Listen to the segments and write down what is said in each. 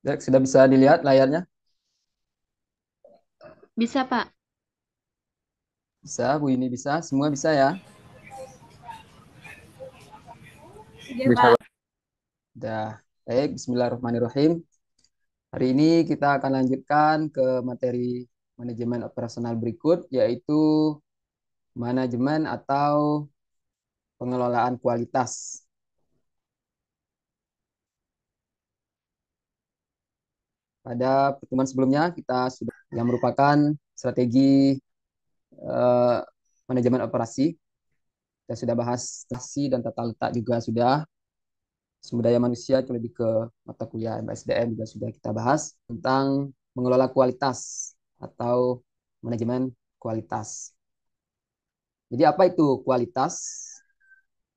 Ya, sudah bisa dilihat layarnya? Bisa, Pak. Bisa, Bu ini bisa, semua bisa ya? Iya, bisa, Dah. Baik, bismillahirrahmanirrahim. Hari ini kita akan lanjutkan ke materi manajemen operasional berikut, yaitu manajemen atau pengelolaan kualitas. Pada pertemuan sebelumnya kita sudah yang merupakan strategi uh, manajemen operasi. Kita sudah bahas stasi dan tata letak juga sudah. Sumber daya manusia itu lebih ke mata kuliah MSDM juga sudah kita bahas tentang mengelola kualitas atau manajemen kualitas. Jadi apa itu kualitas?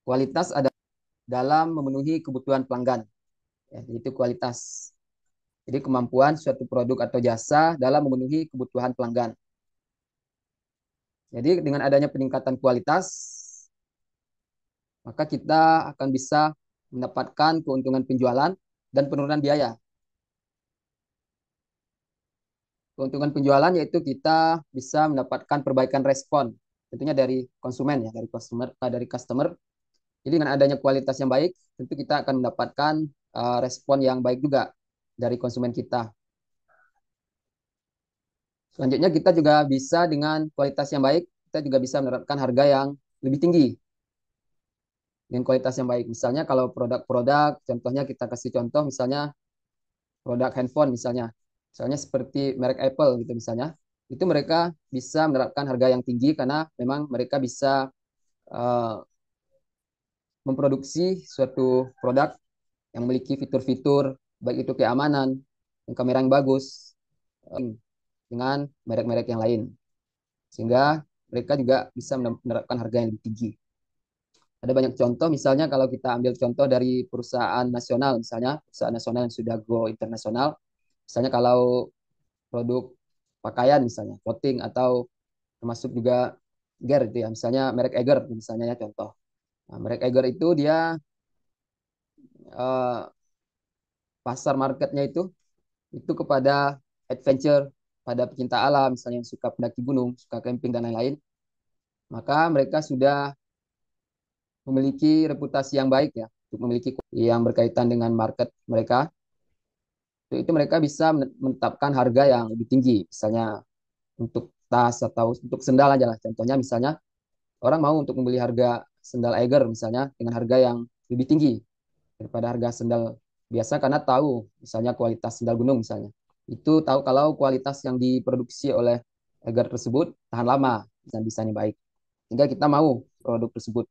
Kualitas adalah dalam memenuhi kebutuhan pelanggan. Ya, itu kualitas. Jadi kemampuan suatu produk atau jasa dalam memenuhi kebutuhan pelanggan. Jadi dengan adanya peningkatan kualitas, maka kita akan bisa mendapatkan keuntungan penjualan dan penurunan biaya. Keuntungan penjualan yaitu kita bisa mendapatkan perbaikan respon, tentunya dari konsumen ya, dari customer, eh, dari customer. Jadi dengan adanya kualitas yang baik, tentu kita akan mendapatkan eh, respon yang baik juga dari konsumen kita. Selanjutnya kita juga bisa dengan kualitas yang baik, kita juga bisa menerapkan harga yang lebih tinggi dengan kualitas yang baik. Misalnya kalau produk-produk, contohnya kita kasih contoh misalnya produk handphone misalnya, misalnya seperti merek Apple gitu misalnya, itu mereka bisa menerapkan harga yang tinggi karena memang mereka bisa uh, memproduksi suatu produk yang memiliki fitur-fitur baik itu keamanan, kamera yang bagus dengan merek-merek yang lain. Sehingga mereka juga bisa menerapkan harga yang lebih tinggi. Ada banyak contoh, misalnya kalau kita ambil contoh dari perusahaan nasional, misalnya perusahaan nasional yang sudah go internasional, misalnya kalau produk pakaian misalnya, clothing atau termasuk juga gear itu ya, misalnya merek Eger misalnya ya contoh. Nah, merek Eger itu dia uh, pasar marketnya itu itu kepada adventure pada pecinta alam misalnya yang suka pendaki gunung suka camping dan lain-lain maka mereka sudah memiliki reputasi yang baik ya untuk memiliki yang berkaitan dengan market mereka untuk itu mereka bisa menetapkan harga yang lebih tinggi misalnya untuk tas atau untuk sendal aja lah contohnya misalnya orang mau untuk membeli harga sendal Eiger misalnya dengan harga yang lebih tinggi daripada harga sendal biasa karena tahu misalnya kualitas sendal gunung misalnya itu tahu kalau kualitas yang diproduksi oleh agar tersebut tahan lama dan bisanya baik sehingga kita mau produk tersebut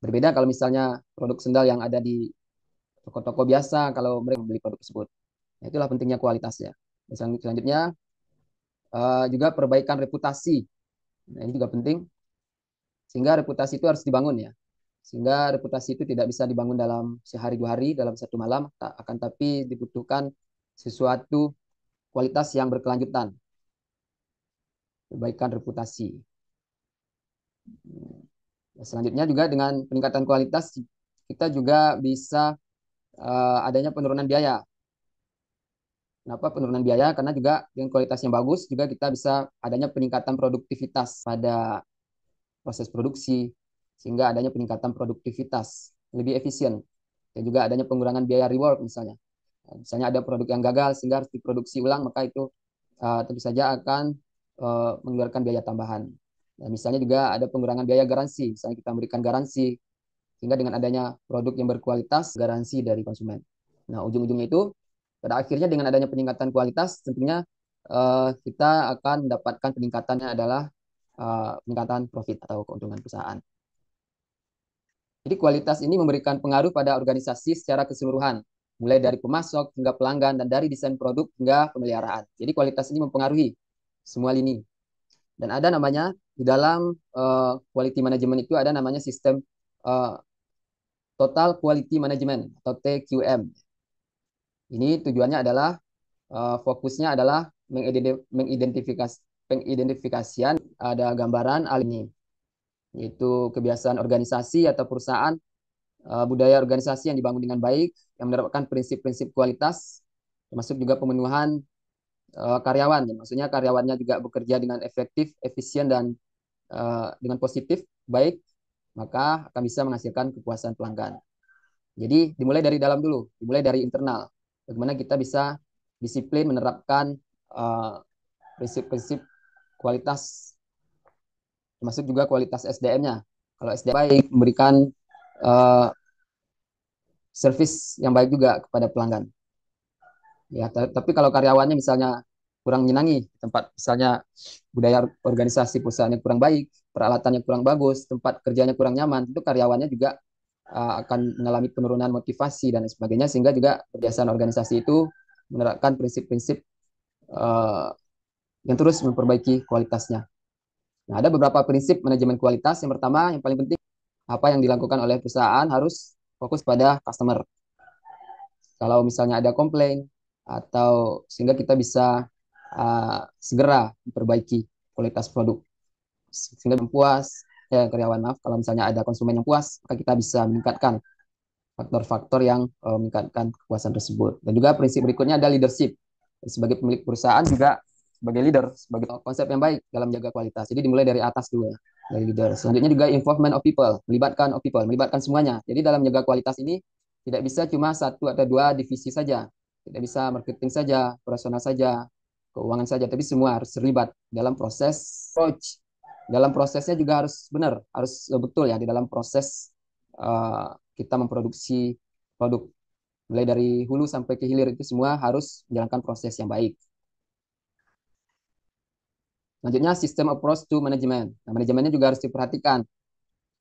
berbeda kalau misalnya produk sendal yang ada di toko-toko biasa kalau mereka membeli produk tersebut ya, itulah pentingnya kualitasnya dan selanjutnya eh, juga perbaikan reputasi nah, ini juga penting sehingga reputasi itu harus dibangun ya sehingga reputasi itu tidak bisa dibangun dalam sehari dua hari dalam satu malam tak akan tapi dibutuhkan sesuatu kualitas yang berkelanjutan perbaikan reputasi hmm. selanjutnya juga dengan peningkatan kualitas kita juga bisa uh, adanya penurunan biaya Kenapa penurunan biaya? Karena juga dengan kualitas yang bagus juga kita bisa adanya peningkatan produktivitas pada proses produksi, sehingga adanya peningkatan produktivitas lebih efisien dan juga adanya pengurangan biaya reward misalnya nah, misalnya ada produk yang gagal sehingga harus diproduksi ulang maka itu uh, tentu saja akan uh, mengeluarkan biaya tambahan dan nah, misalnya juga ada pengurangan biaya garansi misalnya kita memberikan garansi sehingga dengan adanya produk yang berkualitas garansi dari konsumen nah ujung-ujungnya itu pada akhirnya dengan adanya peningkatan kualitas tentunya uh, kita akan mendapatkan peningkatannya adalah uh, peningkatan profit atau keuntungan perusahaan. Jadi kualitas ini memberikan pengaruh pada organisasi secara keseluruhan, mulai dari pemasok hingga pelanggan dan dari desain produk hingga pemeliharaan. Jadi kualitas ini mempengaruhi semua lini. Dan ada namanya di dalam uh, quality management itu ada namanya sistem uh, total quality management atau TQM. Ini tujuannya adalah uh, fokusnya adalah mengidentifikasi pengidentifikasian ada gambaran ini yaitu kebiasaan organisasi atau perusahaan, eh, budaya organisasi yang dibangun dengan baik, yang menerapkan prinsip-prinsip kualitas, termasuk juga pemenuhan eh, karyawan. Maksudnya karyawannya juga bekerja dengan efektif, efisien, dan eh, dengan positif, baik, maka akan bisa menghasilkan kepuasan pelanggan. Jadi dimulai dari dalam dulu, dimulai dari internal. Bagaimana kita bisa disiplin menerapkan prinsip-prinsip uh, prinsip -prinsip kualitas termasuk juga kualitas SDM-nya. Kalau SDM baik, memberikan uh, service yang baik juga kepada pelanggan. Ya, tapi kalau karyawannya misalnya kurang menyenangi tempat misalnya budaya organisasi perusahaannya kurang baik, peralatannya kurang bagus, tempat kerjanya kurang nyaman, itu karyawannya juga uh, akan mengalami penurunan motivasi dan sebagainya sehingga juga kebiasaan organisasi itu menerapkan prinsip-prinsip uh, yang terus memperbaiki kualitasnya. Nah, ada beberapa prinsip manajemen kualitas. Yang pertama, yang paling penting, apa yang dilakukan oleh perusahaan harus fokus pada customer. Kalau misalnya ada komplain, atau sehingga kita bisa uh, segera memperbaiki kualitas produk. Sehingga puas, ya, karyawan maaf, kalau misalnya ada konsumen yang puas, maka kita bisa meningkatkan faktor-faktor yang uh, meningkatkan kepuasan tersebut. Dan juga prinsip berikutnya ada leadership. Sebagai pemilik perusahaan juga sebagai leader sebagai konsep yang baik dalam menjaga kualitas. Jadi dimulai dari atas dulu dari leader. Selanjutnya juga involvement of people, melibatkan of people, melibatkan semuanya. Jadi dalam menjaga kualitas ini tidak bisa cuma satu atau dua divisi saja, tidak bisa marketing saja, personal saja, keuangan saja, tapi semua harus terlibat dalam proses Coach Dalam prosesnya juga harus benar, harus betul ya di dalam proses uh, kita memproduksi produk mulai dari hulu sampai ke hilir itu semua harus menjalankan proses yang baik Selanjutnya sistem approach to management. Nah, manajemennya juga harus diperhatikan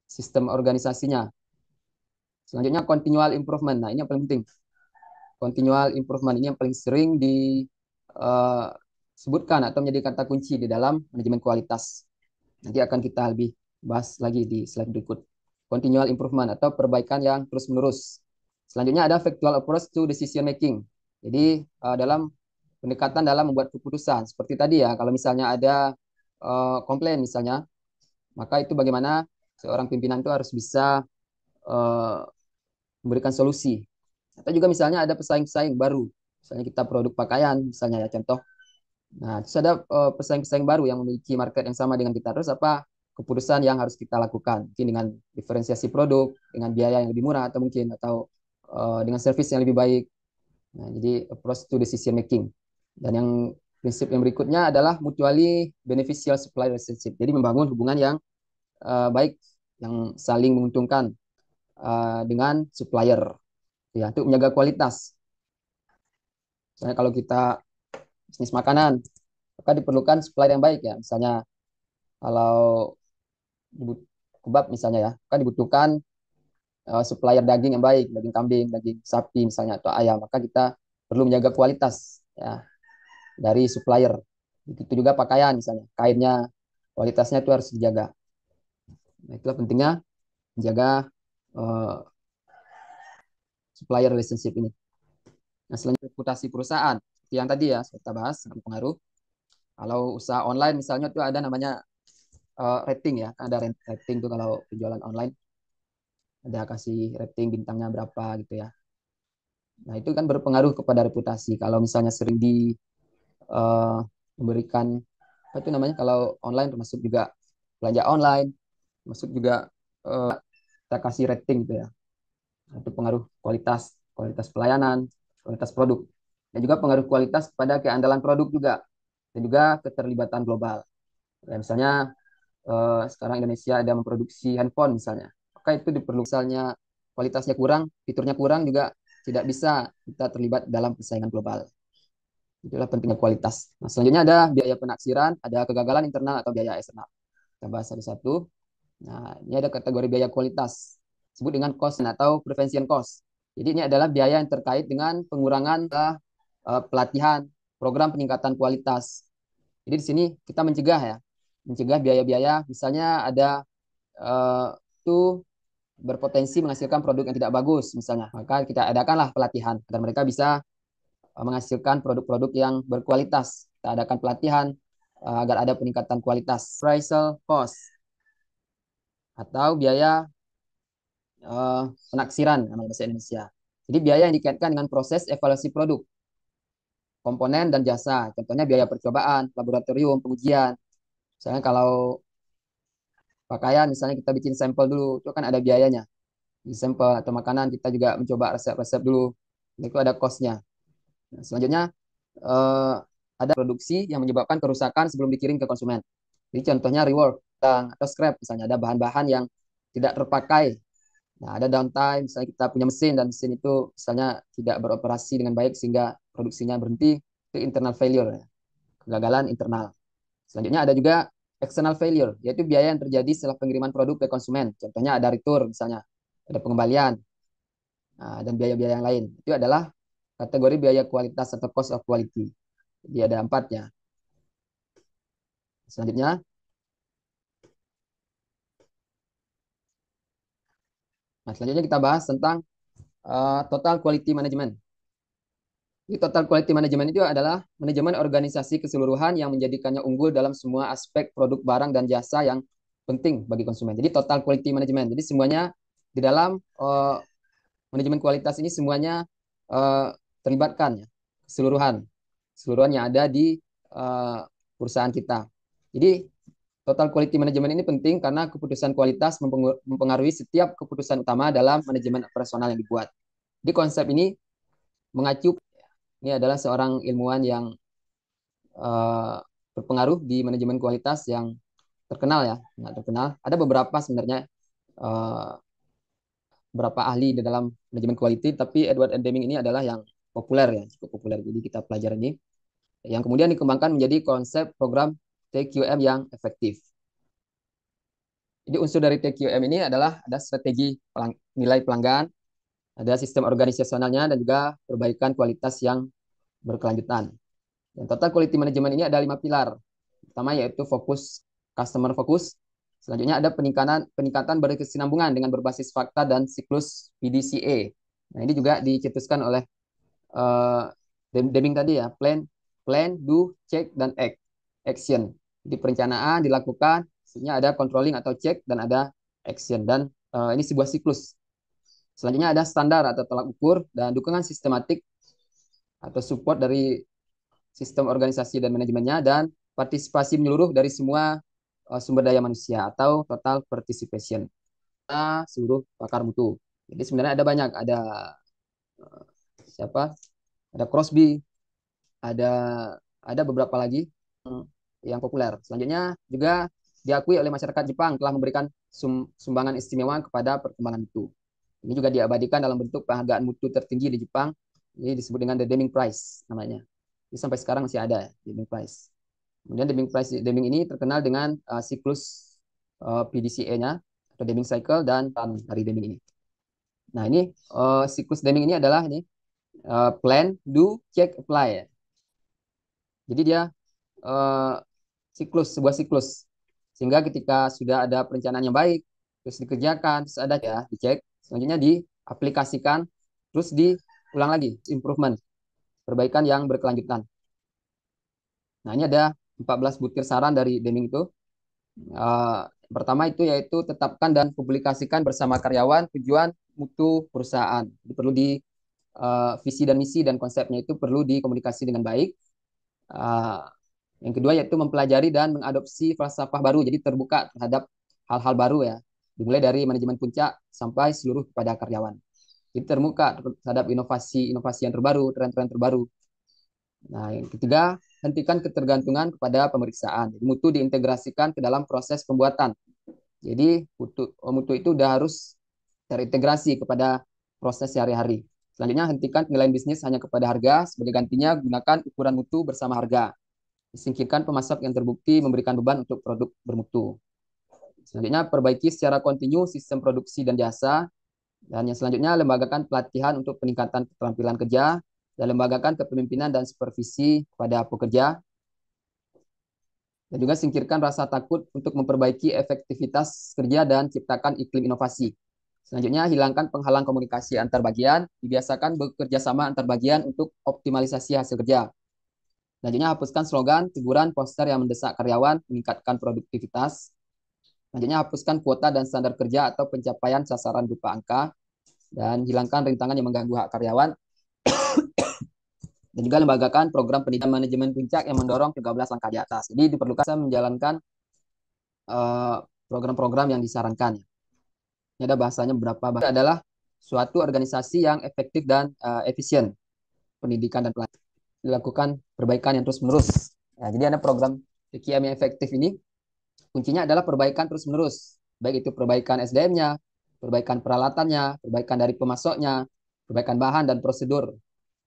sistem organisasinya. Selanjutnya continual improvement. Nah, ini yang paling penting. Continual improvement ini yang paling sering disebutkan eh, atau menjadi kata kunci di dalam manajemen kualitas. Nanti akan kita lebih bahas lagi di slide berikut. Continual improvement atau perbaikan yang terus-menerus. Selanjutnya ada factual approach to decision making. Jadi eh, dalam pendekatan dalam membuat keputusan. Seperti tadi ya, kalau misalnya ada uh, komplain misalnya, maka itu bagaimana seorang pimpinan itu harus bisa uh, memberikan solusi. Atau juga misalnya ada pesaing-pesaing baru, misalnya kita produk pakaian, misalnya ya contoh. Nah, terus ada pesaing eh, pesaing-pesaing baru yang memiliki market yang sama dengan kita. Terus apa keputusan yang harus kita lakukan? Mungkin dengan diferensiasi produk, dengan biaya yang lebih murah atau mungkin atau uh, dengan servis yang lebih baik. Nah, jadi approach to decision making. Dan yang prinsip yang berikutnya adalah mutually beneficial supply relationship. Jadi membangun hubungan yang uh, baik, yang saling menguntungkan uh, dengan supplier. Ya, untuk menjaga kualitas. Misalnya kalau kita bisnis makanan, maka diperlukan supply yang baik ya. Misalnya kalau kebab misalnya ya, kan dibutuhkan uh, supplier daging yang baik, daging kambing, daging sapi misalnya atau ayam, maka kita perlu menjaga kualitas ya dari supplier. Begitu juga pakaian misalnya, kainnya kualitasnya itu harus dijaga. Nah, itulah pentingnya menjaga uh, supplier relationship ini. Nah, selanjutnya reputasi perusahaan. yang tadi ya, kita bahas, pengaruh. Kalau usaha online misalnya itu ada namanya uh, rating ya, ada rating tuh kalau penjualan online. Ada kasih rating bintangnya berapa gitu ya. Nah, itu kan berpengaruh kepada reputasi. Kalau misalnya sering di Eh, memberikan apa itu namanya kalau online termasuk juga belanja online, termasuk juga uh, kita kasih rating gitu ya. Itu pengaruh kualitas, kualitas pelayanan, kualitas produk dan juga pengaruh kualitas pada keandalan produk juga dan juga keterlibatan global. Ya, misalnya eh, sekarang Indonesia ada memproduksi handphone misalnya, maka itu diperlukan misalnya kualitasnya kurang, fiturnya kurang juga tidak bisa kita terlibat dalam persaingan global. Itulah pentingnya kualitas. Nah, selanjutnya ada biaya penaksiran, ada kegagalan internal atau biaya eksternal. Kita bahas satu-satu. Nah, ini ada kategori biaya kualitas. Sebut dengan cost atau prevention cost. Jadi ini adalah biaya yang terkait dengan pengurangan uh, pelatihan, program peningkatan kualitas. Jadi di sini kita mencegah ya, mencegah biaya-biaya misalnya ada uh, itu berpotensi menghasilkan produk yang tidak bagus misalnya maka kita adakanlah pelatihan agar mereka bisa Eh, menghasilkan produk-produk yang berkualitas. Kita adakan pelatihan eh, agar ada peningkatan kualitas. Appraisal cost atau biaya uh, eh, penaksiran dalam bahasa Indonesia. Jadi biaya yang dikaitkan dengan proses evaluasi produk, komponen dan jasa. Contohnya biaya percobaan, laboratorium, pengujian. Misalnya kalau pakaian, misalnya kita bikin sampel dulu, itu kan ada biayanya. Di sampel atau makanan kita juga mencoba resep-resep dulu. Itu ada kosnya. Nah, selanjutnya uh, ada produksi yang menyebabkan kerusakan sebelum dikirim ke konsumen. Jadi contohnya rework dan atau scrap misalnya ada bahan-bahan yang tidak terpakai. Nah, ada downtime misalnya kita punya mesin dan mesin itu misalnya tidak beroperasi dengan baik sehingga produksinya berhenti itu internal failure. Kegagalan internal. Selanjutnya ada juga external failure, yaitu biaya yang terjadi setelah pengiriman produk ke konsumen. Contohnya ada return misalnya, ada pengembalian, nah, dan biaya-biaya yang lain. Itu adalah Kategori biaya kualitas atau cost of quality. Jadi ada empatnya. Selanjutnya, Nah, selanjutnya kita bahas tentang uh, total quality management. Jadi, total quality management itu adalah manajemen organisasi keseluruhan yang menjadikannya unggul dalam semua aspek produk barang dan jasa yang penting bagi konsumen. Jadi total quality management. Jadi semuanya di dalam uh, manajemen kualitas ini semuanya uh, terlibatkan ya, keseluruhan keseluruhan yang ada di uh, perusahaan kita. Jadi total quality management ini penting karena keputusan kualitas mempengaruhi setiap keputusan utama dalam manajemen personal yang dibuat. Di konsep ini mengacu ini adalah seorang ilmuwan yang uh, berpengaruh di manajemen kualitas yang terkenal ya, nggak terkenal. Ada beberapa sebenarnya uh, beberapa ahli di dalam manajemen kualitas, tapi Edward Deming ini adalah yang populer ya, cukup populer. Jadi kita pelajari ini yang kemudian dikembangkan menjadi konsep program TQM yang efektif. Jadi unsur dari TQM ini adalah ada strategi pelang, nilai pelanggan, ada sistem organisasionalnya dan juga perbaikan kualitas yang berkelanjutan. Dan total quality management ini ada lima pilar. Pertama yaitu fokus customer fokus. Selanjutnya ada peningkatan peningkatan berkesinambungan dengan berbasis fakta dan siklus PDCA. Nah, ini juga dicetuskan oleh uh, Deming tadi ya, plan, plan, do, check, dan act, action. di perencanaan dilakukan, sebenarnya ada controlling atau check, dan ada action. Dan uh, ini sebuah siklus. Selanjutnya ada standar atau tolak ukur, dan dukungan sistematik atau support dari sistem organisasi dan manajemennya, dan partisipasi menyeluruh dari semua uh, sumber daya manusia atau total participation. Nah, seluruh pakar mutu. Jadi sebenarnya ada banyak, ada siapa ada Crosby ada ada beberapa lagi hmm. yang populer selanjutnya juga diakui oleh masyarakat Jepang telah memberikan sum sumbangan istimewa kepada perkembangan itu ini juga diabadikan dalam bentuk penghargaan mutu tertinggi di Jepang ini disebut dengan the Deming Prize namanya ini sampai sekarang masih ada Deming Prize kemudian Deming Prize Deming ini terkenal dengan uh, siklus uh, PDCA-nya atau Deming Cycle dan tahun dari Deming ini nah ini uh, siklus Deming ini adalah ini Eh, plan, do, check, apply ya. Jadi dia uh, siklus, sebuah siklus. Sehingga ketika sudah ada perencanaan yang baik, terus dikerjakan, terus ada ya, dicek, selanjutnya diaplikasikan, terus diulang lagi, improvement, perbaikan yang berkelanjutan. Nah, ini ada 14 butir saran dari Deming itu. Uh, pertama itu yaitu tetapkan dan publikasikan bersama karyawan tujuan mutu perusahaan. Jadi perlu di uh, visi dan misi dan konsepnya itu perlu dikomunikasi dengan baik. Uh, yang kedua yaitu mempelajari dan mengadopsi falsafah baru, jadi terbuka terhadap hal-hal baru ya, dimulai dari manajemen puncak sampai seluruh kepada karyawan. Jadi terbuka terhadap inovasi-inovasi yang terbaru, tren-tren terbaru. Nah, yang ketiga, hentikan ketergantungan kepada pemeriksaan. Jadi mutu diintegrasikan ke dalam proses pembuatan. Jadi mutu, mutu itu sudah harus terintegrasi kepada proses sehari-hari. Selanjutnya, hentikan penilaian bisnis hanya kepada harga. Sebagai gantinya, gunakan ukuran mutu bersama harga. Singkirkan pemasok yang terbukti memberikan beban untuk produk bermutu. Selanjutnya, perbaiki secara kontinu sistem produksi dan jasa. Dan yang selanjutnya, lembagakan pelatihan untuk peningkatan keterampilan kerja dan lembagakan kepemimpinan dan supervisi pada pekerja. Dan juga singkirkan rasa takut untuk memperbaiki efektivitas kerja dan ciptakan iklim inovasi. Selanjutnya, hilangkan penghalang komunikasi antar bagian, dibiasakan bekerja sama antar bagian untuk optimalisasi hasil kerja. Selanjutnya, hapuskan slogan, teguran, poster yang mendesak karyawan, meningkatkan produktivitas. Selanjutnya, hapuskan kuota dan standar kerja atau pencapaian sasaran berupa angka. Dan hilangkan rintangan yang mengganggu hak karyawan. dan juga lembagakan program pendidikan manajemen puncak yang mendorong 13 langkah di atas. Jadi diperlukan menjalankan eh, program-program uh, program -program yang disarankan. Ini ada bahasanya berapa bahasa adalah suatu organisasi yang efektif dan uh, efisien pendidikan dan pelatihan dilakukan perbaikan yang terus menerus. Ya, nah, jadi ada program PKM yang efektif ini kuncinya adalah perbaikan terus menerus, baik itu perbaikan SDM-nya, perbaikan peralatannya, perbaikan dari pemasoknya, perbaikan bahan dan prosedur.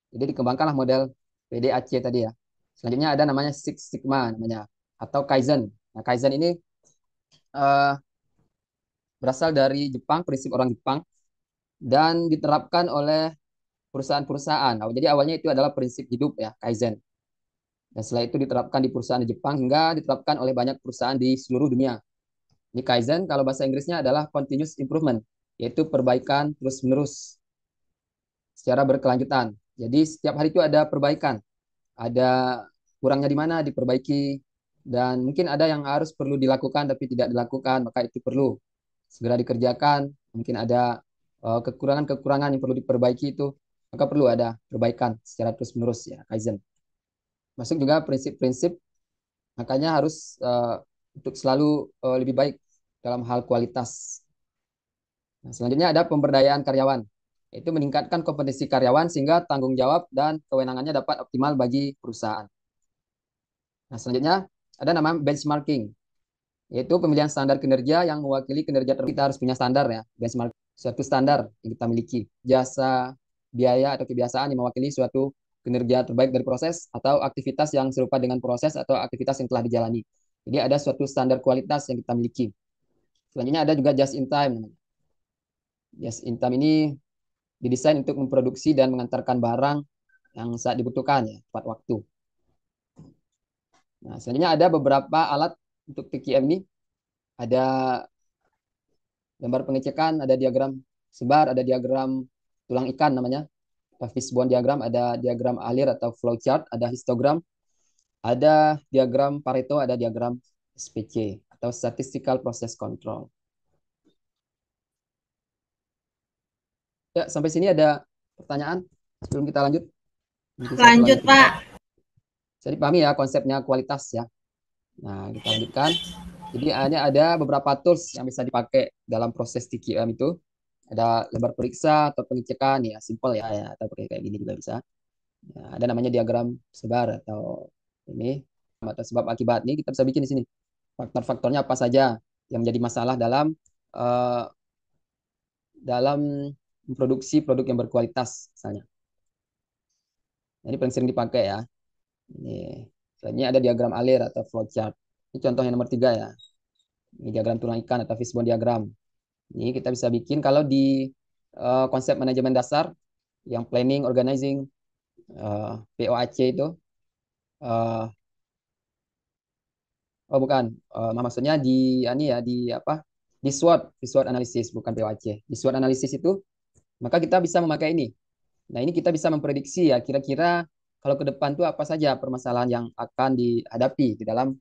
Jadi dikembangkanlah model PDAC tadi ya. Selanjutnya ada namanya Six Sigma namanya atau Kaizen. Nah, Kaizen ini uh, berasal dari Jepang, prinsip orang Jepang, dan diterapkan oleh perusahaan-perusahaan. Nah, jadi awalnya itu adalah prinsip hidup ya, Kaizen. Dan setelah itu diterapkan di perusahaan di Jepang hingga diterapkan oleh banyak perusahaan di seluruh dunia. Ini Kaizen kalau bahasa Inggrisnya adalah continuous improvement, yaitu perbaikan terus-menerus secara berkelanjutan. Jadi setiap hari itu ada perbaikan. Ada kurangnya di mana diperbaiki dan mungkin ada yang harus perlu dilakukan tapi tidak dilakukan, maka itu perlu segera dikerjakan mungkin ada eh, kekurangan-kekurangan yang perlu diperbaiki itu maka perlu ada perbaikan secara terus-menerus ya kaizen masuk juga prinsip-prinsip makanya harus uh, untuk selalu uh, lebih baik dalam hal kualitas nah, selanjutnya ada pemberdayaan karyawan itu meningkatkan kompetensi karyawan sehingga tanggung jawab dan kewenangannya dapat optimal bagi perusahaan nah selanjutnya ada nama benchmarking yaitu pemilihan standar kinerja yang mewakili kinerja terbaik. Kita harus punya standar ya, benchmark suatu standar yang kita miliki. Jasa, biaya atau kebiasaan yang mewakili suatu kinerja terbaik dari proses atau aktivitas yang serupa dengan proses atau aktivitas yang telah dijalani. Jadi ada suatu standar kualitas yang kita miliki. Selanjutnya ada juga just in time namanya. Just in time ini didesain untuk memproduksi dan mengantarkan barang yang saat dibutuhkan ya, tepat waktu. Nah, selanjutnya ada beberapa alat untuk PKM ini ada gambar pengecekan, ada diagram sebar, ada diagram tulang ikan namanya, ada fishbone diagram, ada diagram alir atau flowchart, ada histogram, ada diagram Pareto, ada diagram SPC atau Statistical Process Control. Ya, sampai sini ada pertanyaan sebelum kita lanjut. lanjut, Pak. Jadi pahami ya konsepnya kualitas ya. Nah, kita lanjutkan. Jadi hanya ada beberapa tools yang bisa dipakai dalam proses TQM itu. Ada lebar periksa atau pengecekan, ya simple ya, ya atau kayak gini juga bisa. Ya, ada namanya diagram sebar atau ini atau sebab akibat ini kita bisa bikin di sini. Faktor-faktornya apa saja yang menjadi masalah dalam uh, dalam memproduksi produk yang berkualitas misalnya. Ini paling sering dipakai ya. Ini Selanjutnya ada diagram alir atau flowchart. Ini contoh yang nomor tiga ya. Ini diagram tulang ikan atau fishbone diagram. Ini kita bisa bikin kalau di uh, konsep manajemen dasar yang planning, organizing, uh, eh, POAC itu. Uh, oh bukan, uh, maksudnya di ini ya di apa? Di SWOT, di SWOT analisis bukan POAC. Di SWOT analisis itu maka kita bisa memakai ini. Nah ini kita bisa memprediksi ya kira-kira kalau ke depan tuh apa saja permasalahan yang akan dihadapi di dalam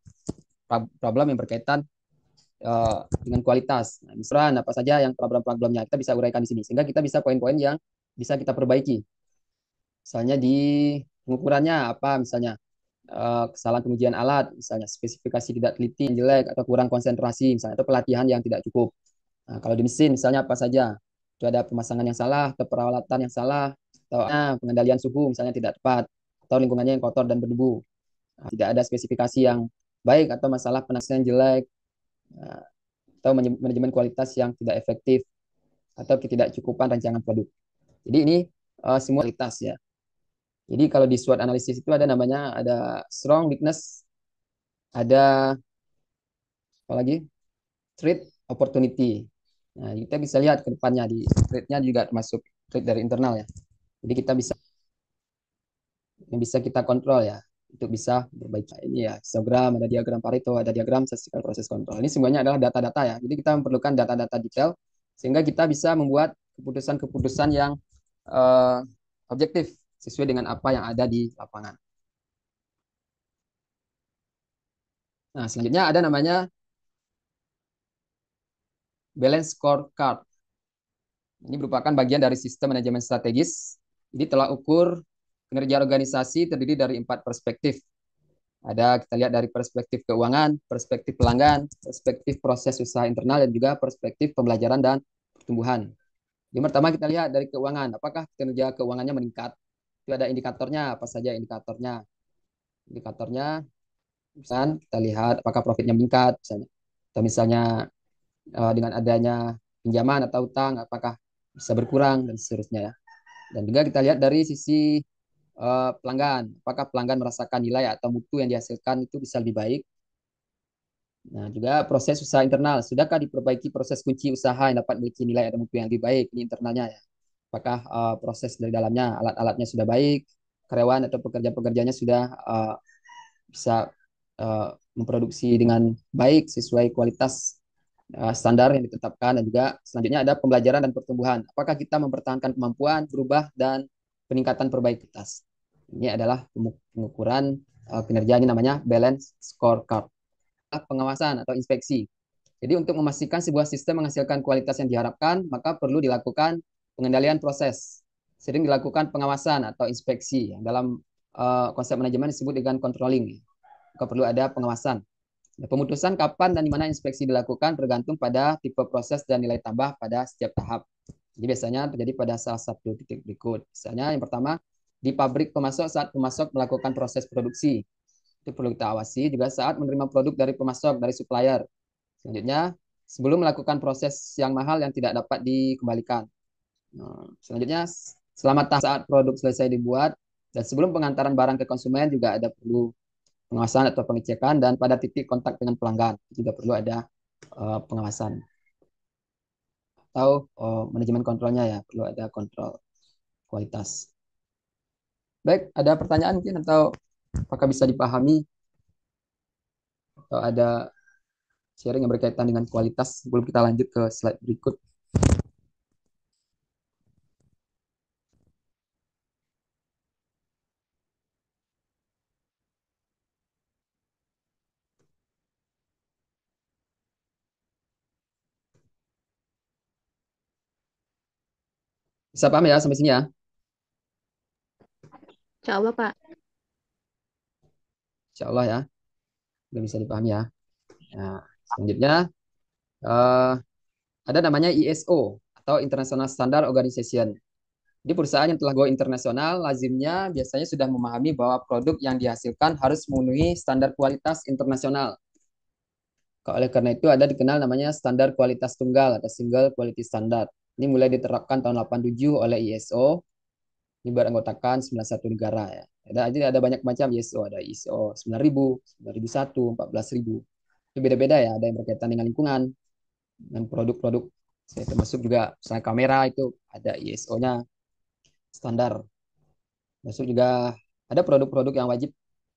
problem yang berkaitan uh, dengan kualitas. Nah, misalnya apa saja yang problem-problemnya kita bisa uraikan di sini sehingga kita bisa poin-poin yang bisa kita perbaiki. Misalnya di pengukurannya apa misalnya eh, kesalahan pengujian alat misalnya spesifikasi tidak teliti jelek atau kurang konsentrasi misalnya atau pelatihan yang tidak cukup. Nah, kalau di mesin misalnya apa saja itu ada pemasangan yang salah, atau peralatan yang salah, atau nah, pengendalian suhu misalnya tidak tepat atau lingkungannya yang kotor dan berdebu. Nah, tidak ada spesifikasi yang baik atau masalah penasaran jelek nah, atau manajemen kualitas yang tidak efektif atau ketidakcukupan rancangan produk. Jadi ini uh, semua kualitas ya. Jadi kalau di SWOT analisis itu ada namanya ada strong, weakness, ada apa lagi? Threat, opportunity. Nah, kita bisa lihat ke depannya di threat-nya juga termasuk threat dari internal ya. Jadi kita bisa yang bisa kita kontrol ya untuk bisa berbaik ini ya histogram ada diagram Pareto ada diagram statistical proses kontrol ini semuanya adalah data-data ya jadi kita memerlukan data-data detail sehingga kita bisa membuat keputusan-keputusan yang uh, objektif sesuai dengan apa yang ada di lapangan nah selanjutnya ada namanya balance scorecard ini merupakan bagian dari sistem manajemen strategis jadi telah ukur Kinerja organisasi terdiri dari empat perspektif. Ada kita lihat dari perspektif keuangan, perspektif pelanggan, perspektif proses usaha internal, dan juga perspektif pembelajaran dan pertumbuhan. Yang pertama kita lihat dari keuangan. Apakah kinerja keuangannya meningkat? Itu ada indikatornya, apa saja indikatornya. Indikatornya, misalnya kita lihat apakah profitnya meningkat, misalnya. Atau misalnya eh, dengan adanya pinjaman atau utang, apakah bisa berkurang, dan seterusnya ya. Dan juga kita lihat dari sisi uh, pelanggan. Apakah pelanggan merasakan nilai atau mutu yang dihasilkan itu bisa lebih baik? Nah, juga proses usaha internal. Sudahkah diperbaiki proses kunci usaha yang dapat memiliki nilai atau mutu yang lebih baik? Ini internalnya ya. Apakah uh, proses dari dalamnya, alat-alatnya sudah baik, karyawan atau pekerja-pekerjanya sudah uh, bisa uh, memproduksi dengan baik sesuai kualitas standar yang ditetapkan dan juga selanjutnya ada pembelajaran dan pertumbuhan. Apakah kita mempertahankan kemampuan, berubah dan peningkatan kualitas? Ini adalah pengukuran uh, kinerja ini namanya balance scorecard. Pengawasan atau inspeksi. Jadi untuk memastikan sebuah sistem menghasilkan kualitas yang diharapkan, maka perlu dilakukan pengendalian proses. Sering dilakukan pengawasan atau inspeksi. Dalam uh, konsep manajemen disebut dengan controlling. Maka perlu ada pengawasan. Nah, pemutusan kapan dan di mana inspeksi dilakukan tergantung pada tipe proses dan nilai tambah pada setiap tahap. Jadi biasanya terjadi pada salah satu titik berikut. Misalnya yang pertama, di pabrik pemasok saat pemasok melakukan proses produksi. Itu perlu kita awasi juga saat menerima produk dari pemasok, dari supplier. Selanjutnya, sebelum melakukan proses yang mahal yang tidak dapat dikembalikan. Nah, selanjutnya, selamat saat produk selesai dibuat, dan sebelum pengantaran barang ke konsumen juga ada perlu pengawasan atau pengecekan, dan pada titik kontak dengan pelanggan juga perlu ada uh, pengawasan. Atau oh, manajemen kontrolnya ya, perlu ada kontrol kualitas. Baik, ada pertanyaan mungkin atau apakah bisa dipahami? Atau ada sharing yang berkaitan dengan kualitas sebelum kita lanjut ke slide berikut? Bisa paham ya sampai sini ya? Insya Allah, Pak. Insya Allah ya. Udah bisa dipahami ya. Nah, selanjutnya uh, ada namanya ISO atau International Standard Organization. Ini perusahaan yang telah go internasional lazimnya biasanya sudah memahami bahwa produk yang dihasilkan harus memenuhi standar kualitas internasional. Oleh karena itu ada dikenal namanya standar kualitas tunggal atau single quality standard. Ini mulai diterapkan tahun 87 oleh ISO ini beranggotakan 91 negara ya. Ada jadi ada banyak macam ISO, oh, ada ISO 9000, 9001, 14000. Itu beda-beda ya, ada yang berkaitan dengan lingkungan dan produk-produk saya termasuk juga misalnya kamera itu ada ISO-nya standar. Termasuk juga ada produk-produk yang wajib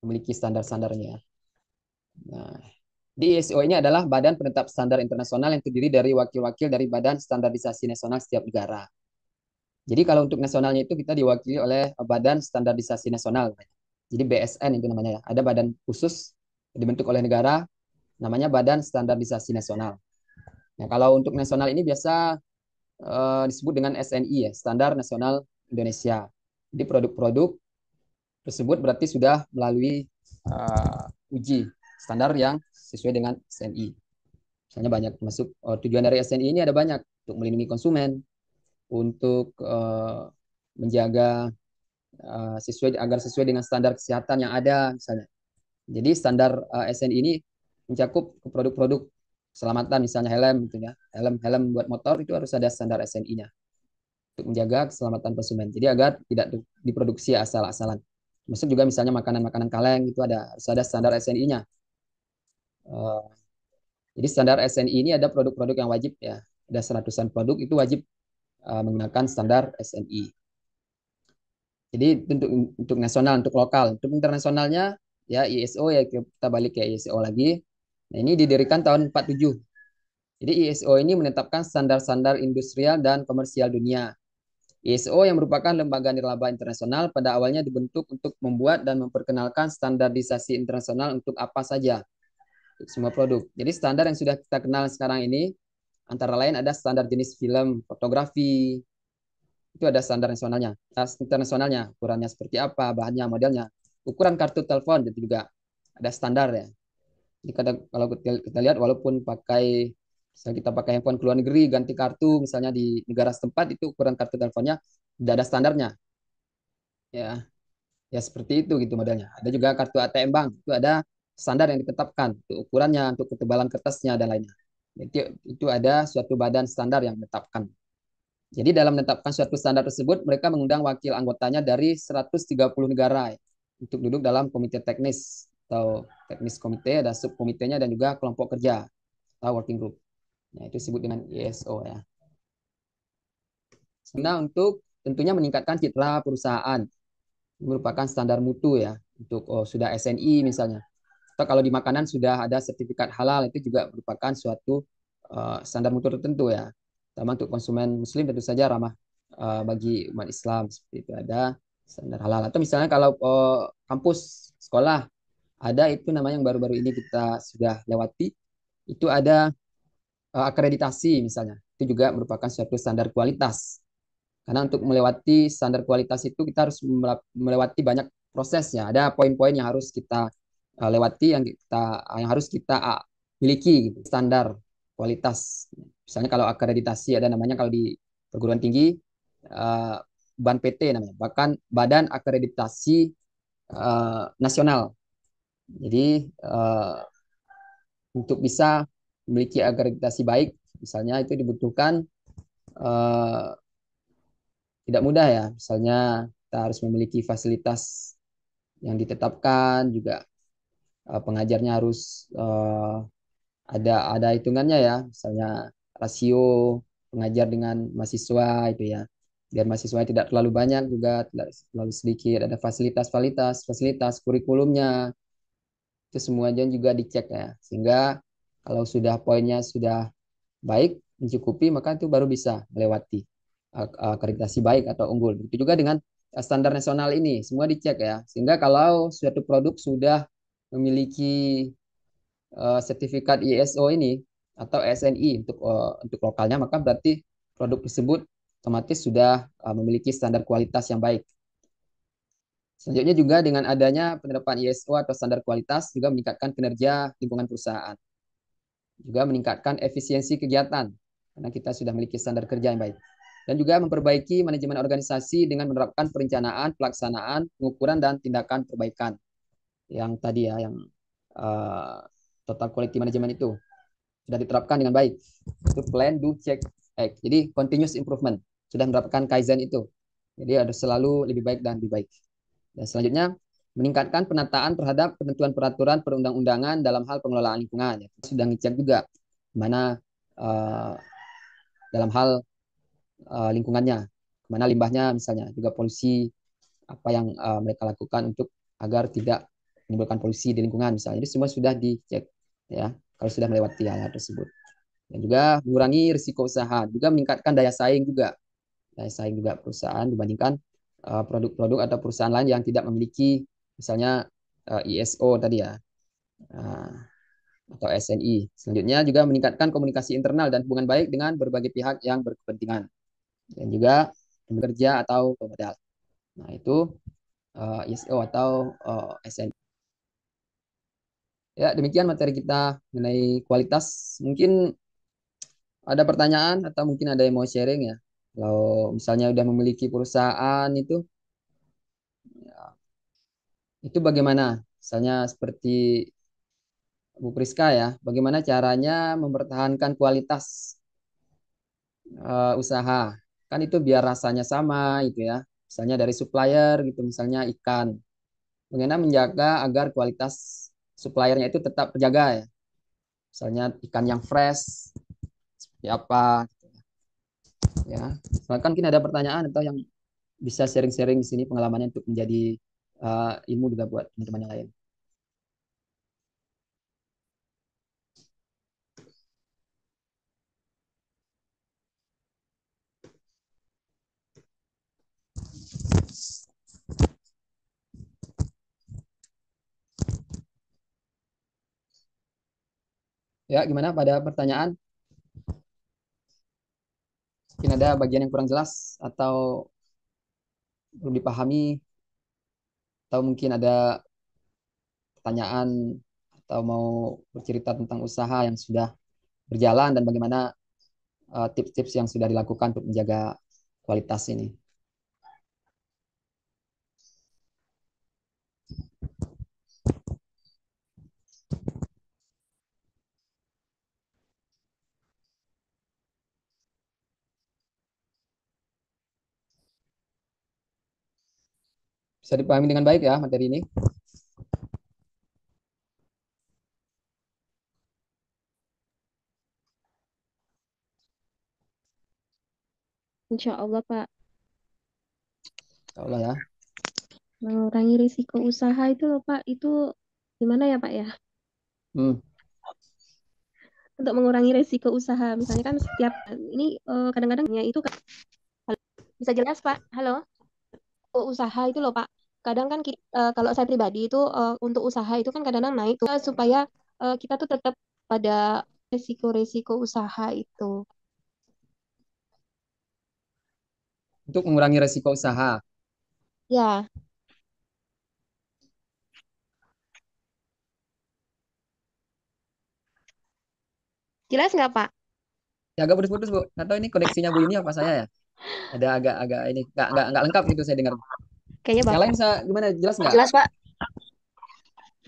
memiliki standar-standarnya. Nah, di ISO ini adalah Badan Penetap Standar Internasional yang terdiri dari wakil-wakil dari Badan Standarisasi Nasional setiap negara. Jadi kalau untuk nasionalnya itu kita diwakili oleh Badan Standarisasi Nasional. Jadi BSN itu namanya ya. Ada badan khusus dibentuk oleh negara namanya Badan Standarisasi Nasional. Nah, kalau untuk nasional ini biasa uh, disebut dengan SNI ya, Standar Nasional Indonesia. Jadi produk-produk tersebut berarti sudah melalui uh, uji standar yang sesuai dengan SNI. Misalnya banyak masuk uh, tujuan dari SNI ini ada banyak untuk melindungi konsumen, untuk eh, menjaga eh, sesuai agar sesuai dengan standar kesehatan yang ada misalnya. Jadi standar eh, SN ini mencakup produk-produk keselamatan misalnya helm gitu ya. Helm helm buat motor itu harus ada standar SNI-nya untuk menjaga keselamatan konsumen. Jadi agar tidak diproduksi asal-asalan. Maksud juga misalnya makanan-makanan kaleng itu ada harus ada standar SNI-nya. jadi standar SNI ini ada produk-produk yang wajib ya. Ada seratusan produk itu wajib Uh, menggunakan standar SNI. Jadi untuk untuk nasional, untuk lokal, untuk internasionalnya ya ISO ya kita balik ke ISO lagi. Nah, ini didirikan tahun 47. Jadi ISO ini menetapkan standar-standar industrial dan komersial dunia. ISO yang merupakan lembaga nirlaba internasional pada awalnya dibentuk untuk membuat dan memperkenalkan standarisasi internasional untuk apa saja, untuk semua produk. Jadi standar yang sudah kita kenal sekarang ini Antara lain ada standar jenis film, fotografi, itu ada standar nasionalnya, nah, internasionalnya, ukurannya seperti apa, bahannya, modelnya. Ukuran kartu telepon itu juga ada standar ya. Jadi kalau kita lihat walaupun pakai misalnya kita pakai handphone ke luar negeri ganti kartu misalnya di negara setempat itu ukuran kartu teleponnya tidak ada standarnya ya ya seperti itu gitu modelnya ada juga kartu ATM bank itu ada standar yang ditetapkan untuk ukurannya untuk ketebalan kertasnya dan lainnya itu, itu ada suatu badan standar yang menetapkan. Jadi dalam menetapkan suatu standar tersebut, mereka mengundang wakil anggotanya dari 130 negara untuk duduk dalam komite teknis atau teknis komite, ada subkomitenya dan juga kelompok kerja atau working group. Nah, itu disebut dengan ISO e ya. Nah, untuk tentunya meningkatkan citra perusahaan merupakan standar mutu ya untuk oh, sudah SNI misalnya atau kalau di makanan sudah ada sertifikat halal itu juga merupakan suatu uh, standar mutu tertentu ya terutama untuk konsumen muslim tentu saja ramah uh, bagi umat Islam seperti itu ada standar halal atau misalnya kalau uh, kampus sekolah ada itu namanya yang baru-baru ini kita sudah lewati itu ada uh, akreditasi misalnya itu juga merupakan suatu standar kualitas karena untuk melewati standar kualitas itu kita harus melewati banyak prosesnya ada poin-poin yang harus kita Eh, lewati yang kita yang harus kita ah, miliki gitu, standar kualitas. Misalnya kalau akreditasi ada namanya kalau di perguruan tinggi uh, BAN PT namanya, bahkan Badan Akreditasi uh, Nasional. Jadi uh, untuk bisa memiliki akreditasi baik, misalnya itu dibutuhkan uh, tidak mudah ya. Misalnya kita harus memiliki fasilitas yang ditetapkan juga Eh, pengajarnya harus uh, ada ada hitungannya ya, misalnya rasio pengajar dengan mahasiswa itu ya. Biar mahasiswa tidak terlalu banyak juga, tidak terlalu sedikit, ada fasilitas-fasilitas, fasilitas kurikulumnya. Itu semua semuanya juga dicek ya. Sehingga kalau sudah poinnya sudah baik, mencukupi, maka itu baru bisa melewati eh, akreditasi baik atau unggul. Begitu juga dengan standar nasional ini, semua dicek ya. Sehingga kalau suatu produk sudah memiliki uh, sertifikat ISO ini atau SNI untuk uh, untuk lokalnya maka berarti produk tersebut otomatis sudah uh, memiliki standar kualitas yang baik. Selanjutnya juga dengan adanya penerapan ISO atau standar kualitas juga meningkatkan kinerja lingkungan perusahaan. Juga meningkatkan efisiensi kegiatan karena kita sudah memiliki standar kerja yang baik. Dan juga memperbaiki manajemen organisasi dengan menerapkan perencanaan, pelaksanaan, pengukuran, dan tindakan perbaikan yang tadi ya yang uh, eh, total quality management itu sudah diterapkan dengan baik itu plan do check act jadi continuous improvement sudah menerapkan kaizen itu jadi harus selalu lebih baik dan lebih baik dan selanjutnya meningkatkan penataan terhadap penentuan peraturan perundang-undangan dalam hal pengelolaan lingkungan ya. sudah ngecek juga mana uh, dalam hal uh, lingkungannya mana limbahnya misalnya juga polisi apa yang uh, mereka lakukan untuk agar tidak menimbulkan polusi di lingkungan misalnya. Jadi semua sudah dicek ya kalau sudah melewati hal, tersebut. Dan juga mengurangi risiko usaha, juga meningkatkan daya saing juga. Daya saing juga perusahaan dibandingkan eh, produk-produk atau perusahaan lain yang tidak memiliki misalnya eh, ISO tadi ya. Eh, atau SNI. Selanjutnya juga meningkatkan komunikasi internal dan hubungan baik dengan berbagai pihak yang berkepentingan dan juga bekerja atau pemodal. Nah, itu ISO atau SNI. Ya, demikian materi kita mengenai kualitas. Mungkin ada pertanyaan atau mungkin ada yang mau sharing ya. Kalau misalnya udah memiliki perusahaan itu, ya, itu bagaimana? Misalnya seperti Bu Priska ya, bagaimana caranya mempertahankan kualitas uh, usaha? Kan itu biar rasanya sama gitu ya. Misalnya dari supplier gitu, misalnya ikan. Bagaimana menjaga agar kualitas suppliernya itu tetap terjaga ya. Misalnya ikan yang fresh seperti apa gitu ya. ya. Silakan kini ada pertanyaan atau yang bisa sharing-sharing di sini pengalamannya untuk menjadi uh, ilmu juga buat teman-teman yang lain. Ya, gimana pada pertanyaan? Mungkin ada bagian yang kurang jelas atau belum dipahami atau mungkin ada pertanyaan atau mau bercerita tentang usaha yang sudah berjalan dan bagaimana eh, tips-tips uh, tips -tips yang sudah dilakukan untuk menjaga kualitas ini. Bisa dipahami dengan baik ya materi ini. Insya Allah Pak. Insya Allah ya. Mengurangi risiko usaha itu loh Pak, itu gimana ya Pak ya? Hmm untuk mengurangi resiko usaha. Misalnya kan setiap ini eh, kadang-kadangnya itu bisa jelas Pak. Halo. Usaha itu loh Pak kadang kan uh, kalau saya pribadi itu uh, untuk usaha itu kan kadang-kadang naik tuh, eh, supaya uh, kita tuh tetap pada resiko-resiko usaha itu. Untuk mengurangi resiko usaha. Ya. Jelas nggak, Pak? Ya, agak putus-putus, Bu. Atau ini koneksinya Bu ini apa saya ya? Ada agak-agak ini, nggak, nggak lengkap gitu saya dengar. Kayaknya Bapak. Nyalain bisa gimana? Jelas nggak? Jelas, Pak.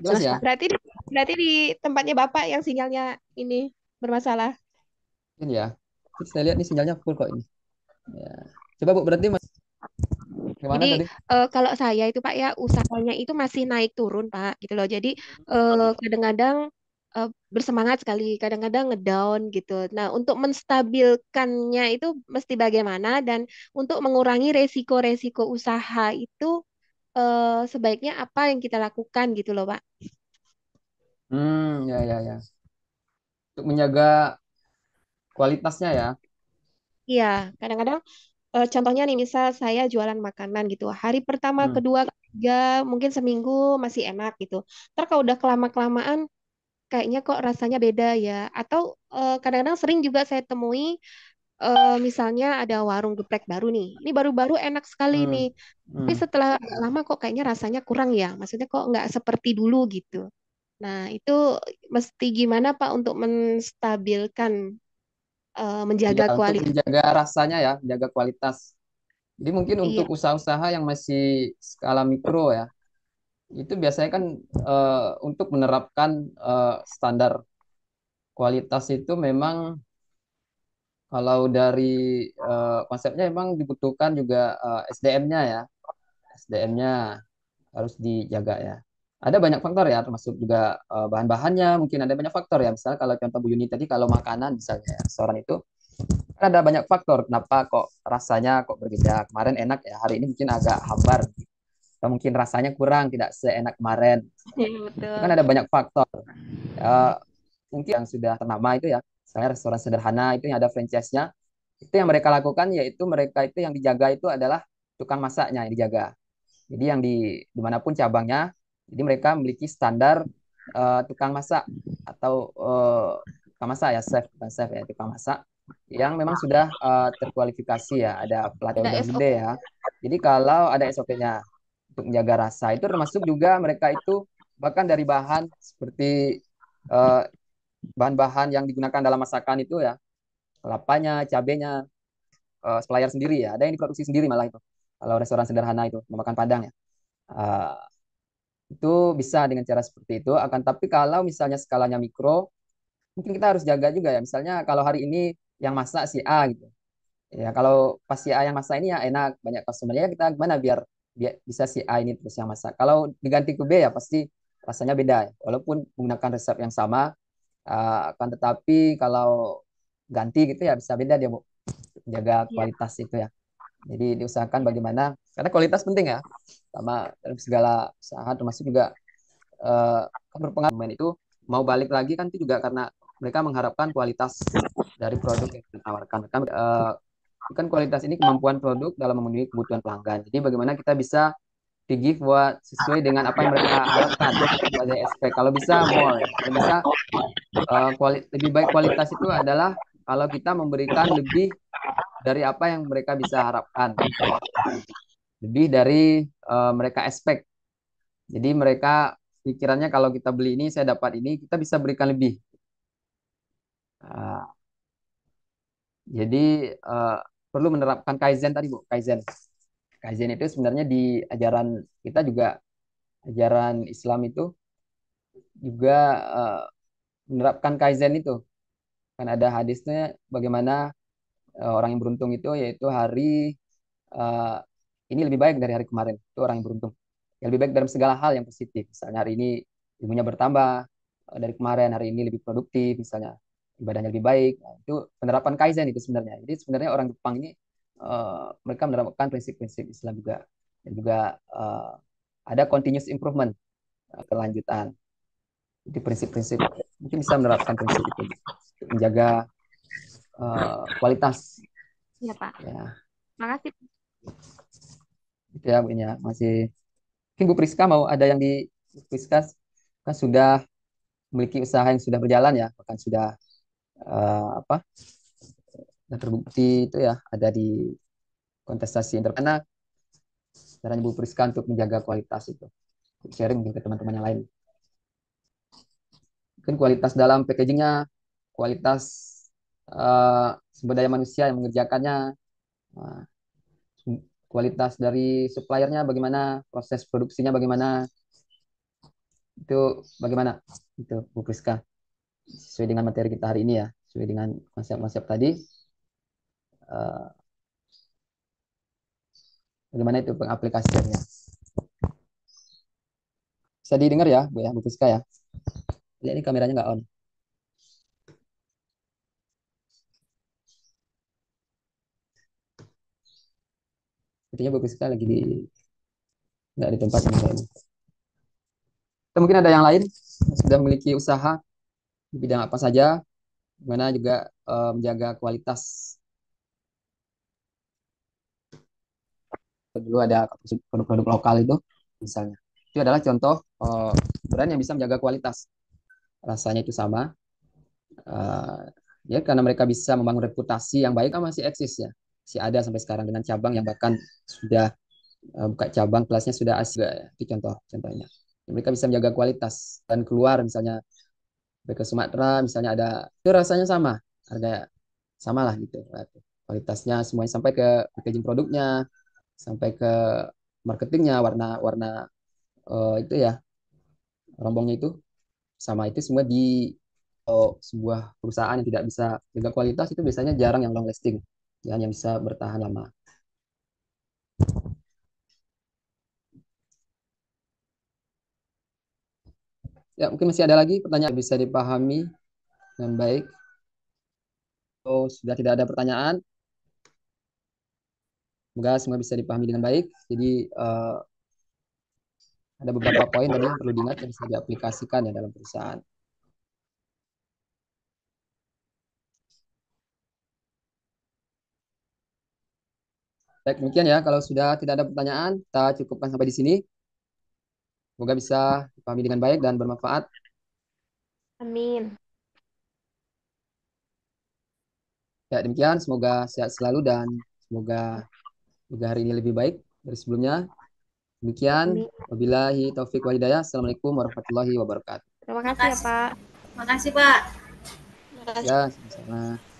Jelas, ya? Berarti di, berarti di tempatnya Bapak yang sinyalnya ini bermasalah. Ini ya. saya lihat nih sinyalnya full kok ini. Ya. Coba Bu, berarti Mas Gimana Jadi tadi? Eh, kalau saya itu Pak ya usahanya itu masih naik turun Pak gitu loh. Jadi kadang kadang -kadang uh, bersemangat sekali, kadang-kadang ngedown gitu. Nah, untuk menstabilkannya itu mesti bagaimana dan untuk mengurangi resiko-resiko usaha itu uh, sebaiknya apa yang kita lakukan gitu loh, Pak. Hmm, ya ya ya. Untuk menjaga kualitasnya ya. Iya, kadang-kadang uh, contohnya nih misal saya jualan makanan gitu. Hari pertama, hmm. kedua, ketiga, mungkin seminggu masih enak gitu. terus kalau udah kelama-kelamaan kayaknya kok rasanya beda ya. Atau eh, kadang-kadang uh, sering juga saya temui uh, misalnya ada warung geprek baru nih. Ini baru-baru enak sekali hmm, nih. Hmm. Tapi setelah lama kok kayaknya rasanya kurang ya. Maksudnya kok nggak seperti dulu gitu. Nah, itu mesti gimana Pak untuk menstabilkan uh, menjaga ya, kualitas. menjaga rasanya ya, menjaga kualitas. Jadi mungkin iya. untuk usaha-usaha yang masih skala mikro ya, itu biasanya kan uh, untuk menerapkan uh, standar kualitas itu memang kalau dari uh, konsepnya memang dibutuhkan juga uh, SDM-nya ya. SDM-nya harus dijaga ya. Ada banyak faktor ya, termasuk juga uh, bahan-bahannya, mungkin ada banyak faktor ya. Misalnya kalau contoh Bu Yuni tadi, kalau makanan misalnya ya, seorang itu, kan ada banyak faktor kenapa kok rasanya kok berbeda. Kemarin enak ya, hari ini mungkin agak hambar mungkin rasanya kurang tidak seenak kemarin ya, kan ada banyak faktor ya, mungkin yang sudah ternama itu ya saya restoran sederhana itu yang ada franchise-nya itu yang mereka lakukan yaitu mereka itu yang dijaga itu adalah tukang masaknya yang dijaga jadi yang di dimanapun cabangnya jadi mereka memiliki standar uh, tukang masak atau uh, tukang masak ya chef bukan chef ya tukang masak yang memang sudah uh, terkualifikasi ya ada pelatihan gede ya jadi kalau ada SOP-nya untuk menjaga rasa. Itu termasuk juga mereka itu bahkan dari bahan seperti bahan eh, bahan-bahan yang digunakan dalam masakan itu ya, kelapanya, cabenya, uh, eh, supplier sendiri ya. Ada yang diproduksi sendiri malah itu. Kalau restoran sederhana itu, memakan padang ya. Uh, itu bisa dengan cara seperti itu akan tapi kalau misalnya skalanya mikro mungkin kita harus jaga juga ya misalnya kalau hari ini yang masak si A gitu ya kalau pas si A yang masak ini ya enak banyak customer ya kita gimana biar bisa si A ini terus yang masak. Kalau diganti ke B ya pasti rasanya beda. Ya. Walaupun menggunakan resep yang sama, uh, akan tetapi kalau ganti gitu ya bisa beda dia bu. Jaga iya. kualitas yeah. itu ya. Jadi diusahakan bagaimana karena kualitas penting ya. Sama dalam segala usaha termasuk juga uh, eh, berpengalaman itu mau balik lagi kan itu juga karena mereka mengharapkan kualitas dari produk yang ditawarkan. Kan uh, bukan kualitas ini kemampuan produk dalam memenuhi kebutuhan pelanggan. Jadi bagaimana kita bisa di buat sesuai dengan apa yang mereka harapkan sebagai SP. Kalau bisa more, kalau bisa uh, kuali lebih baik kualitas itu adalah kalau kita memberikan lebih dari apa yang mereka bisa harapkan, lebih dari uh, mereka expect. Jadi mereka pikirannya kalau kita beli ini saya dapat ini, kita bisa berikan lebih. Uh, jadi uh, perlu menerapkan kaizen tadi bu kaizen kaizen itu sebenarnya di ajaran kita juga ajaran Islam itu juga uh, menerapkan kaizen itu kan ada hadisnya bagaimana uh, orang yang beruntung itu yaitu hari uh, ini lebih baik dari hari kemarin itu orang yang beruntung yang lebih baik dalam segala hal yang positif misalnya hari ini ilmunya bertambah dari kemarin hari ini lebih produktif misalnya ibadahnya lebih baik. Nah, itu penerapan kaizen itu sebenarnya. Jadi sebenarnya orang Jepang ini uh, mereka menerapkan prinsip-prinsip Islam juga dan juga uh, ada continuous improvement uh, kelanjutan. Jadi prinsip-prinsip mungkin bisa menerapkan prinsip itu menjaga uh, kualitas. Iya Pak. Ya. Makasih. Itu ya Bu ya. masih. Mungkin Bu Priska mau ada yang di Priska kan sudah memiliki usaha yang sudah berjalan ya, bahkan sudah uh, apa terbukti itu ya ada di kontestasi inter karena caranya Bu Priska untuk menjaga kualitas itu sharing mungkin ke teman-teman yang lain mungkin kualitas dalam packagingnya kualitas uh, sumber daya manusia yang mengerjakannya uh, kualitas dari suppliernya bagaimana proses produksinya bagaimana itu bagaimana itu Bu Priska sesuai dengan materi kita hari ini ya, sesuai dengan konsep-konsep tadi. Uh, bagaimana itu pengaplikasiannya? Bisa didengar ya, Bu ya, Bu Fiska ya. Lihat ini kameranya nggak on. Sepertinya Bu Fiska lagi di nggak di tempat ini. Mungkin ada yang lain sudah memiliki usaha di bidang apa saja, mana juga uh, menjaga kualitas. Dulu ada produk-produk lokal itu, misalnya. Itu adalah contoh uh, brand yang bisa menjaga kualitas. Rasanya itu sama. Uh, ya karena mereka bisa membangun reputasi yang baik kan masih eksis ya. Masih ada sampai sekarang dengan cabang yang bahkan sudah uh, buka cabang kelasnya sudah asli ya. Itu contoh contohnya mereka bisa menjaga kualitas dan keluar misalnya ke Sumatera misalnya ada itu rasanya sama harga sama lah gitu kualitasnya semuanya sampai ke packaging produknya sampai ke marketingnya warna-warna uh, eh, itu ya rombongnya itu sama itu semua di oh, sebuah perusahaan yang tidak bisa jaga kualitas itu biasanya jarang yang long lasting jangan yang bisa bertahan lama Ya, mungkin masih ada lagi pertanyaan yang bisa dipahami dengan baik. Oh, sudah tidak ada pertanyaan. Semoga semua bisa dipahami dengan baik. Jadi uh, ada beberapa poin tadi yang perlu diingat yang bisa diaplikasikan ya dalam perusahaan. Baik, demikian ya. Kalau sudah tidak ada pertanyaan, kita cukupkan sampai di sini. Semoga bisa dipahami dengan baik dan bermanfaat. Amin. Ya, demikian. Semoga sehat selalu dan semoga semoga hari ini lebih baik dari sebelumnya. Demikian. Wabillahi taufiq wa hidayah. Assalamualaikum warahmatullahi wabarakatuh. Terima kasih ya, Pak. Terima kasih, Pak. Terima kasih. Ya, sama-sama.